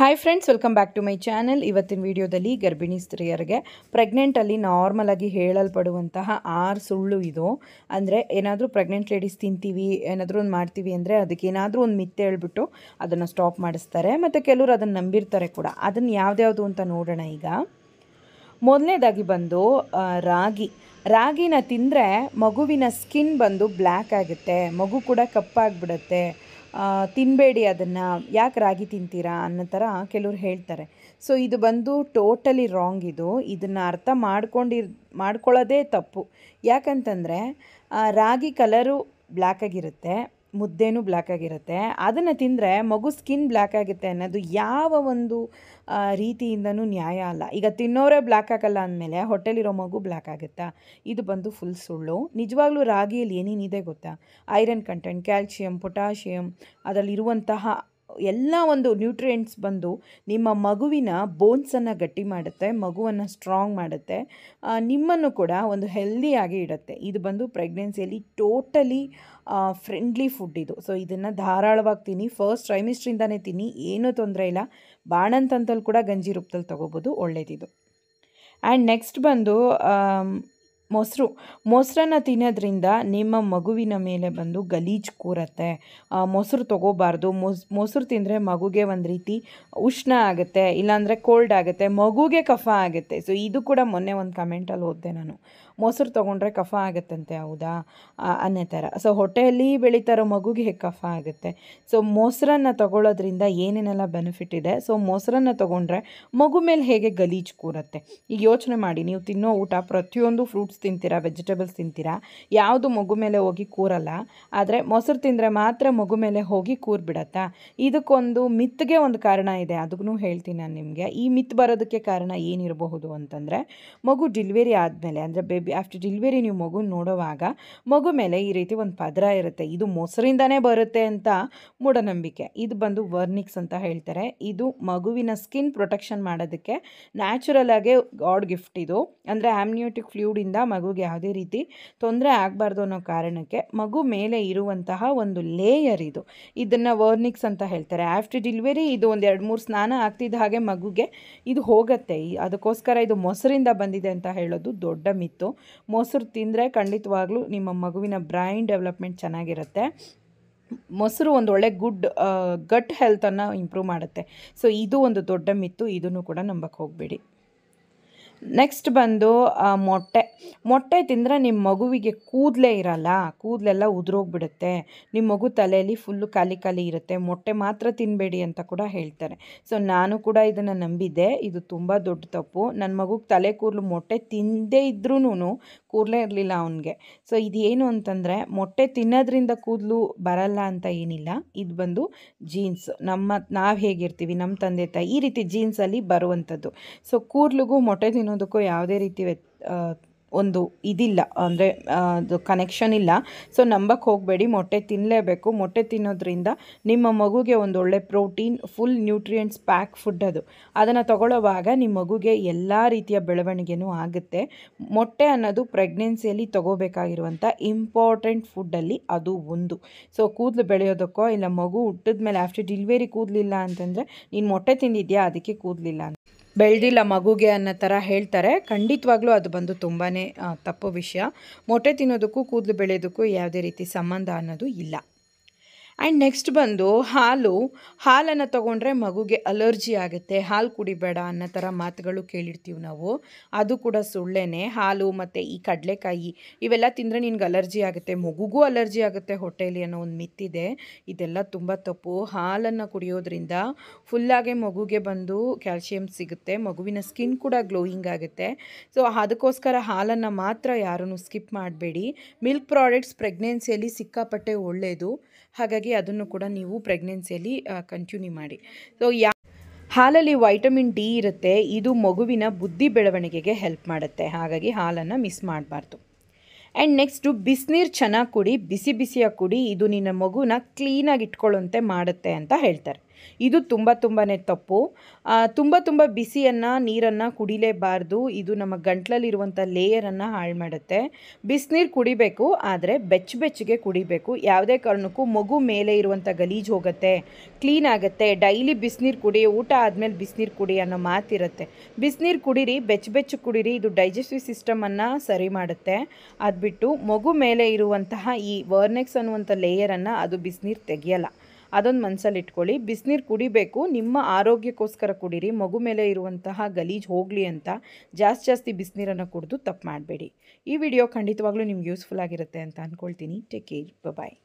hi friends welcome back to my channel ಇವತ್ತಿನ ವಿಡಿಯೋದಲ್ಲಿ ಗರ್ಭಿಣಿ ಸ್ತ್ರೀಯರಿಗೆ ಪ್ರೆಗ್ನೆಂಟಲ್ಲಿ ನಾರ್ಮಲಾಗಿ ಹೇಳಲ್ಪಡುವಂತಹ ಆರು ಸುಳ್ಳು ಇದು ಅಂದರೆ ಏನಾದರೂ ಪ್ರೆಗ್ನೆಂಟ್ ಲೇಡೀಸ್ ತಿಂತೀವಿ ಏನಾದರೂ ಒಂದು ಮಾಡ್ತೀವಿ ಅಂದರೆ ಅದಕ್ಕೆ ಏನಾದರೂ ಒಂದು ಮಿತ್ತೆ ಹೇಳ್ಬಿಟ್ಟು ಅದನ್ನು ಸ್ಟಾಪ್ ಮಾಡಿಸ್ತಾರೆ ಮತ್ತು ಕೆಲವರು ಅದನ್ನು ನಂಬಿರ್ತಾರೆ ಕೂಡ ಅದನ್ನು ಯಾವುದ್ಯಾವುದು ಅಂತ ನೋಡೋಣ ಈಗ ಮೊದಲನೇದಾಗಿ ಬಂದು ರಾಗಿ ರಾಗಿನ ತಿಂದರೆ ಮಗುವಿನ ಸ್ಕಿನ್ ಬಂದು ಬ್ಲ್ಯಾಕ್ ಆಗುತ್ತೆ ಮಗು ಕೂಡ ಕಪ್ಪಾಗಿಬಿಡುತ್ತೆ ತಿನ್ನಬೇಡಿ ಅದನ್ನು ಯಾಕೆ ರಾಗಿ ತಿಂತೀರಾ ಅನ್ನೋ ಥರ ಕೆಲವ್ರು ಹೇಳ್ತಾರೆ ಸೊ ಇದು ಬಂದು ಟೋಟಲಿ ರಾಂಗ್ ಇದು ಇದನ್ನು ಅರ್ಥ ಮಾಡ್ಕೊಂಡಿರ್ ಮಾಡ್ಕೊಳ್ಳೋದೇ ತಪ್ಪು ಯಾಕಂತಂದರೆ ರಾಗಿ ಕಲರು ಬ್ಲ್ಯಾಕಾಗಿರುತ್ತೆ ಮುದ್ದೆನೂ ಬ್ಲ್ಯಾಕ್ ಆಗಿರುತ್ತೆ ಅದನ್ನು ತಿಂದರೆ ಮಗು ಸ್ಕಿನ್ ಬ್ಲ್ಯಾಕ್ ಆಗುತ್ತೆ ಅನ್ನೋದು ಯಾವ ಒಂದು ರೀತಿಯಿಂದನೂ ನ್ಯಾಯ ಅಲ್ಲ ಈಗ ತಿನ್ನೋರೇ ಬ್ಲ್ಯಾಕ್ ಆಗಲ್ಲ ಅಂದಮೇಲೆ ಹೊಟ್ಟೆಲಿರೋ ಮಗು ಬ್ಲ್ಯಾಕ್ ಆಗುತ್ತಾ ಇದು ಬಂದು ಫುಲ್ ಸುಳ್ಳು ನಿಜವಾಗ್ಲೂ ರಾಗಿಯಲ್ಲಿ ಏನೇನಿದೆ ಗೊತ್ತಾ ಐರನ್ ಕಂಟೆಂಟ್ ಕ್ಯಾಲ್ಶಿಯಂ ಪೊಟ್ಯಾಷಿಯಂ ಅದರಲ್ಲಿರುವಂತಹ ಎಲ್ಲ ಒಂದು ನ್ಯೂಟ್ರಿಯೆಂಟ್ಸ್ ಬಂದು ನಿಮ್ಮ ಮಗುವಿನ ಬೋನ್ಸನ್ನು ಗಟ್ಟಿ ಮಾಡುತ್ತೆ ಮಗುವನ್ನು ಸ್ಟ್ರಾಂಗ್ ಮಾಡುತ್ತೆ ನಿಮ್ಮನ್ನು ಕೂಡ ಒಂದು ಹೆಲ್ದಿಯಾಗಿ ಇಡುತ್ತೆ ಇದು ಬಂದು ಪ್ರೆಗ್ನೆನ್ಸಿಯಲ್ಲಿ ಟೋಟಲಿ ಫ್ರೆಂಡ್ಲಿ ಫುಡ್ ಇದು ಸೊ ಇದನ್ನು ಧಾರಾಳವಾಗಿ ತಿನ್ನಿ ಫಸ್ಟ್ ಟ್ರೈಮಿಸ್ಟ್ರಿಂದನೇ ತಿನ್ನಿ ಏನೂ ತೊಂದರೆ ಇಲ್ಲ ಬಾಣಂತಂತಲ್ಲಿ ಕೂಡ ಗಂಜಿ ರೂಪದಲ್ಲಿ ತೊಗೋಬೋದು ಒಳ್ಳೆಯದಿದು ಆ್ಯಂಡ್ ನೆಕ್ಸ್ಟ್ ಬಂದು ಮೊಸರು ಮೊಸರನ್ನು ತಿನ್ನೋದ್ರಿಂದ ನಿಮ್ಮ ಮಗುವಿನ ಮೇಲೆ ಬಂದು ಗಲೀಜು ಕೂರತ್ತೆ ಮೊಸರು ತೊಗೋಬಾರ್ದು ಮೊಸ್ ಮೊಸರು ತಿಂದರೆ ಮಗುಗೆ ಒಂದು ರೀತಿ ಉಷ್ಣ ಆಗುತ್ತೆ ಇಲ್ಲಾಂದರೆ ಕೋಲ್ಡ್ ಆಗುತ್ತೆ ಮಗುಗೆ ಕಫ ಆಗುತ್ತೆ ಸೊ ಇದು ಕೂಡ ಮೊನ್ನೆ ಒಂದು ಕಮೆಂಟಲ್ಲಿ ಓದಿದೆ ನಾನು ಮೊಸರು ತೊಗೊಂಡ್ರೆ ಕಫ ಆಗುತ್ತಂತೆ ಹೌದಾ ಅನ್ನೋ ಥರ ಸೊ ಹೊಟ್ಟೆಯಲ್ಲಿ ಬೆಳೀತಾರೋ ಇರೋ ಮಗುಗೆ ಕಫ ಆಗುತ್ತೆ ಸೊ ಮೊಸರನ್ನು ತಗೊಳ್ಳೋದ್ರಿಂದ ಏನೇನೆಲ್ಲ ಬೆನಿಫಿಟ್ ಇದೆ ಸೊ ಮೊಸರನ್ನು ತೊಗೊಂಡ್ರೆ ಮಗು ಮೇಲೆ ಹೇಗೆ ಗಲೀಜು ಕೂರುತ್ತೆ ಈಗ ಯೋಚನೆ ಮಾಡಿ ನೀವು ತಿನ್ನೋ ಊಟ ಪ್ರತಿಯೊಂದು ಫ್ರೂಟ್ಸ್ ತಿಂತೀರಾ ವೆಜಿಟೇಬಲ್ಸ್ ತಿಂತೀರಾ ಯಾವುದು ಮಗು ಮೇಲೆ ಹೋಗಿ ಕೂರಲ್ಲ ಆದರೆ ಮೊಸರು ತಿಂದರೆ ಮಾತ್ರ ಮಗು ಮೇಲೆ ಹೋಗಿ ಕೂರ್ಬಿಡತ್ತಾ ಇದಕ್ಕೊಂದು ಮಿತ್ಗೆ ಒಂದು ಕಾರಣ ಇದೆ ಅದಕ್ಕೂ ಹೇಳ್ತೀನಿ ನಾನು ನಿಮಗೆ ಈ ಮಿತ್ ಬರೋದಕ್ಕೆ ಕಾರಣ ಏನಿರಬಹುದು ಅಂತಂದರೆ ಮಗು ಡೆಲಿವರಿ ಆದಮೇಲೆ ಅಂದರೆ ಆಫ್ಟರ್ ಡಿಲಿವರಿ ನೀವು ಮಗು ನೋಡುವಾಗ ಮಗು ಮೇಲೆ ಈ ರೀತಿ ಒಂದು ಪದರ ಇರುತ್ತೆ ಇದು ಮೊಸರಿಂದನೇ ಬರುತ್ತೆ ಅಂತ ಮೂಢನಂಬಿಕೆ ಇದು ಬಂದು ವರ್ನಿಕ್ಸ್ ಅಂತ ಹೇಳ್ತಾರೆ ಇದು ಮಗುವಿನ ಸ್ಕಿನ್ ಪ್ರೊಟೆಕ್ಷನ್ ಮಾಡೋದಕ್ಕೆ ನ್ಯಾಚುರಲ್ ಆಗಿ ಗಾಡ್ ಗಿಫ್ಟ್ ಇದು ಅಂದರೆ ಆಮ್ನಿಯೋಟಿಕ್ ಫ್ಲೂಡಿಂದ ಮಗುಗೆ ಯಾವುದೇ ರೀತಿ ತೊಂದರೆ ಆಗಬಾರ್ದು ಅನ್ನೋ ಕಾರಣಕ್ಕೆ ಮಗು ಮೇಲೆ ಇರುವಂತಹ ಒಂದು ಲೇಯರ್ ಇದು ಇದನ್ನು ವರ್ನಿಕ್ಸ್ ಅಂತ ಹೇಳ್ತಾರೆ ಆಫ್ಟರ್ ಡಿಲಿವರಿ ಇದು ಒಂದು ಎರಡು ಮೂರು ಸ್ನಾನ ಆಗ್ತಿದ್ದ ಹಾಗೆ ಮಗುಗೆ ಇದು ಹೋಗುತ್ತೆ ಅದಕ್ಕೋಸ್ಕರ ಇದು ಮೊಸರಿಂದ ಬಂದಿದೆ ಅಂತ ಹೇಳೋದು ದೊಡ್ಡ ಮಿತ್ತು ಮೊಸರು ತಿಂದರೆ ಖಂಡಿತವಾಗ್ಲೂ ನಿಮ್ಮ ಮಗುವಿನ ಬ್ರೈನ್ ಡೆವಲಪ್ಮೆಂಟ್ ಚೆನ್ನಾಗಿರುತ್ತೆ ಮೊಸರು ಒಂದು ಒಳ್ಳೆ ಗುಡ್ ಗಟ್ ಹೆಲ್ತನ್ನು ಇಂಪ್ರೂವ್ ಮಾಡುತ್ತೆ ಸೊ ಇದು ಒಂದು ದೊಡ್ಡ ಮಿತ್ತು ಇದನ್ನು ಕೂಡ ನಂಬಕ್ಕೆ ಹೋಗಬೇಡಿ ನೆಕ್ಸ್ಟ್ ಬಂದು ಮೊಟ್ಟೆ ಮೊಟ್ಟೆ ತಿಂದರೆ ನಿಮ್ಮ ಮಗುವಿಗೆ ಕೂದಲೇ ಇರಲ್ಲ ಕೂದಲೆಲ್ಲ ಉದುರೋಗ್ಬಿಡುತ್ತೆ ನಿಮ್ಮ ಮಗು ತಲೆಯಲ್ಲಿ ಫುಲ್ಲು ಖಾಲಿ ಖಾಲಿ ಇರುತ್ತೆ ಮೊಟ್ಟೆ ಮಾತ್ರ ತಿನ್ನಬೇಡಿ ಅಂತ ಕೂಡ ಹೇಳ್ತಾರೆ ಸೊ ನಾನು ಕೂಡ ಇದನ್ನು ನಂಬಿದ್ದೆ ಇದು ತುಂಬ ದೊಡ್ಡ ತಪ್ಪು ನನ್ನ ಮಗುಗೆ ತಲೆ ಕೂದಲು ಮೊಟ್ಟೆ ತಿಂದೇ ಇದ್ರೂ ಕೂದಲೇ ಇರಲಿಲ್ಲ ಅವನಿಗೆ ಸೊ ಇದೇನು ಅಂತಂದರೆ ಮೊಟ್ಟೆ ತಿನ್ನೋದ್ರಿಂದ ಕೂದಲು ಬರಲ್ಲ ಅಂತ ಏನಿಲ್ಲ ಇದು ಬಂದು ಜೀನ್ಸ್ ನಮ್ಮ ನಾವು ಹೇಗಿರ್ತೀವಿ ನಮ್ಮ ತಂದೆ ತಾಯಿ ಈ ರೀತಿ ಜೀನ್ಸಲ್ಲಿ ಬರುವಂಥದ್ದು ಸೊ ಕೂದಲಿಗೂ ಮೊಟ್ಟೆ ತಿನ್ನೋ ಅನ್ನೋದಕ್ಕೂ ಯಾವುದೇ ರೀತಿ ವ್ಯತ್ ಒಂದು ಇದಿಲ್ಲ ಅಂದರೆ ಅದು ಕನೆಕ್ಷನ್ ಇಲ್ಲ ಸೊ ನಂಬಕ್ಕೆ ಹೋಗಬೇಡಿ ಮೊಟ್ಟೆ ತಿನ್ನಲೇಬೇಕು ಮೊಟ್ಟೆ ತಿನ್ನೋದ್ರಿಂದ ನಿಮ್ಮ ಮಗುಗೆ ಒಂದೊಳ್ಳೆ protein full nutrients pack food ಅದು ಅದನ್ನು ತಗೊಳ್ಳೋವಾಗ ನಿಮ್ಮ ಮಗುಗೆ ಎಲ್ಲ ರೀತಿಯ ಬೆಳವಣಿಗೆನೂ ಆಗುತ್ತೆ ಮೊಟ್ಟೆ ಅನ್ನೋದು ಪ್ರೆಗ್ನೆನ್ಸಿಯಲ್ಲಿ ತೊಗೋಬೇಕಾಗಿರುವಂಥ ಇಂಪಾರ್ಟೆಂಟ್ ಫುಡ್ಡಲ್ಲಿ ಅದು ಒಂದು ಸೊ ಕೂದಲು ಬೆಳೆಯೋದಕ್ಕೋ ಇಲ್ಲ ಮಗು ಹುಟ್ಟಿದ ಮೇಲೆ ಆಫ್ಟರ್ ಡಿಲಿವರಿ ಕೂದಲಿಲ್ಲ ಅಂತಂದರೆ ನೀನು ಮೊಟ್ಟೆ ತಿಂದಿದ್ಯಾ ಅದಕ್ಕೆ ಕೂದಲಿಲ್ಲ ಬೆಳೆದಿಲ್ಲ ಮಗುಗೆ ಅನ್ನೋ ಥರ ಹೇಳ್ತಾರೆ ಖಂಡಿತವಾಗ್ಲೂ ಅದು ಬಂದು ತುಂಬಾ ತಪ್ಪು ವಿಷಯ ಮೊಟ್ಟೆ ತಿನ್ನೋದಕ್ಕೂ ಕೂದಲು ಬೆಳೆಯೋದಕ್ಕೂ ಯಾವುದೇ ರೀತಿ ಸಂಬಂಧ ಅನ್ನೋದು ಇಲ್ಲ ಆ್ಯಂಡ್ ನೆಕ್ಸ್ಟ್ ಬಂದು ಹಾಲು ಹಾಲನ್ನು ತಗೊಂಡ್ರೆ ಮಗುಗೆ ಅಲರ್ಜಿ ಆಗುತ್ತೆ ಹಾಲು ಕುಡಿಬೇಡ ಅನ್ನೋ ಥರ ಮಾತುಗಳು ಕೇಳಿರ್ತೀವಿ ನಾವು ಅದು ಕೂಡ ಸುಳ್ಳೇನೆ ಹಾಲು ಮತ್ತು ಈ ಕಡಲೆಕಾಯಿ ಇವೆಲ್ಲ ತಿಂದರೆ ನಿನ್ಗೆ ಅಲರ್ಜಿ ಆಗುತ್ತೆ ಮಗುಗೂ ಅಲರ್ಜಿ ಆಗುತ್ತೆ ಹೊಟ್ಟೆಯಲ್ಲಿ ಅನ್ನೋ ಒಂದು ಮಿತ್ತಿದೆ ಇದೆಲ್ಲ ತುಂಬ ತಪ್ಪು ಹಾಲನ್ನು ಕುಡಿಯೋದ್ರಿಂದ ಫುಲ್ಲಾಗೆ ಮಗುಗೆ ಬಂದು ಕ್ಯಾಲ್ಶಿಯಂ ಸಿಗುತ್ತೆ ಮಗುವಿನ ಸ್ಕಿನ್ ಕೂಡ ಗ್ಲೋಯಿಂಗ್ ಆಗುತ್ತೆ ಸೊ ಅದಕ್ಕೋಸ್ಕರ ಹಾಲನ್ನು ಮಾತ್ರ ಯಾರೂ ಸ್ಕಿಪ್ ಮಾಡಬೇಡಿ ಮಿಲ್ಕ್ ಪ್ರಾಡಕ್ಟ್ಸ್ ಪ್ರೆಗ್ನೆನ್ಸಿಯಲ್ಲಿ ಸಿಕ್ಕಾಪಟ್ಟೆ ಒಳ್ಳೆಯದು ಹಾಗಾಗಿ ಅದನ್ನು ಕೂಡ ನೀವು ಪ್ರೆಗ್ನೆನ್ಸಿಯಲ್ಲಿ ಕಂಟಿನ್ಯೂ ಮಾಡಿ ಸೊ ಯಾ ಹಾಲಲ್ಲಿ ವೈಟಮಿನ್ ಡಿ ಇರುತ್ತೆ ಇದು ಮಗುವಿನ ಬುದ್ಧಿ ಬೆಳವಣಿಗೆಗೆ ಹೆಲ್ಪ್ ಮಾಡುತ್ತೆ ಹಾಗಾಗಿ ಹಾಲನ್ನು ಮಿಸ್ ಮಾಡಬಾರ್ದು ಆ್ಯಂಡ್ ನೆಕ್ಸ್ಟು ಬಿಸಿನೀರು ಚೆನ್ನಾಗಿ ಕುಡಿ ಬಿಸಿ ಬಿಸಿಯಾಗಿ ಕುಡಿ ಇದು ನಿನ್ನ ಮಗುನ ಕ್ಲೀನಾಗಿ ಇಟ್ಕೊಳ್ಳುವಂತೆ ಮಾಡುತ್ತೆ ಅಂತ ಹೇಳ್ತಾರೆ ಇದು ತುಂಬ ತುಂಬಾ ತಪ್ಪು ತುಂಬ ತುಂಬ ಬಿಸಿಯನ್ನು ನೀರನ್ನು ಕುಡಿಲೇಬಾರ್ದು ಇದು ನಮ್ಮ ಗಂಟ್ಲಲ್ಲಿರುವಂಥ ಲೇಯರನ್ನು ಹಾಳು ಮಾಡುತ್ತೆ ಬಿಸಿನೀರು ಕುಡಿಬೇಕು ಆದರೆ ಬೆಚ್ಚ ಬೆಚ್ಚಗೆ ಕುಡಿಬೇಕು ಯಾವುದೇ ಕಾರಣಕ್ಕೂ ಮಗು ಮೇಲೆ ಇರುವಂಥ ಗಲೀಜು ಹೋಗುತ್ತೆ ಕ್ಲೀನ್ ಆಗುತ್ತೆ ಡೈಲಿ ಬಿಸಿನೀರು ಕುಡಿ ಊಟ ಆದಮೇಲೆ ಬಿಸಿನೀರು ಕುಡಿ ಅನ್ನೋ ಮಾತಿರುತ್ತೆ ಬಿಸಿನೀರು ಕುಡೀರಿ ಬೆಚ್ಚ ಬೆಚ್ಚ ಕುಡೀರಿ ಇದು ಡೈಜೆಸ್ಟಿವ್ ಸಿಸ್ಟಮನ್ನು ಸರಿ ಮಾಡುತ್ತೆ ಅದು ಬಿಟ್ಟು ಮಗು ಮೇಲೆ ಇರುವಂತಹ ಈ ವರ್ನೆಕ್ಸ್ ಅನ್ನುವಂಥ ಲೇಯರನ್ನು ಅದು ಬಿಸಿನೀರು ತೆಗೆಯಲ್ಲ ಅದೊಂದು ಮನಸ್ಸಲ್ಲಿ ಇಟ್ಕೊಳ್ಳಿ ಬಿಸಿನೀರು ಕುಡಿಬೇಕು ನಿಮ್ಮ ಆರೋಗ್ಯಕ್ಕೋಸ್ಕರ ಕುಡೀರಿ ಮಗು ಮೇಲೆ ಇರುವಂತಹ ಗಲೀಜು ಹೋಗಲಿ ಅಂತ ಜಾಸ್ತಿ ಜಾಸ್ತಿ ಬಿಸಿನೀರನ್ನು ಕುಡಿದು ತಪ್ಪು ಮಾಡಬೇಡಿ ಈ ವಿಡಿಯೋ ಖಂಡಿತವಾಗ್ಲೂ ನಿಮ್ಗೆ ಯೂಸ್ಫುಲ್ ಆಗಿರುತ್ತೆ ಅಂತ ಅಂದ್ಕೊಳ್ತೀನಿ ಟೇಕ್ ಕೇರ್ ಬಾಯ್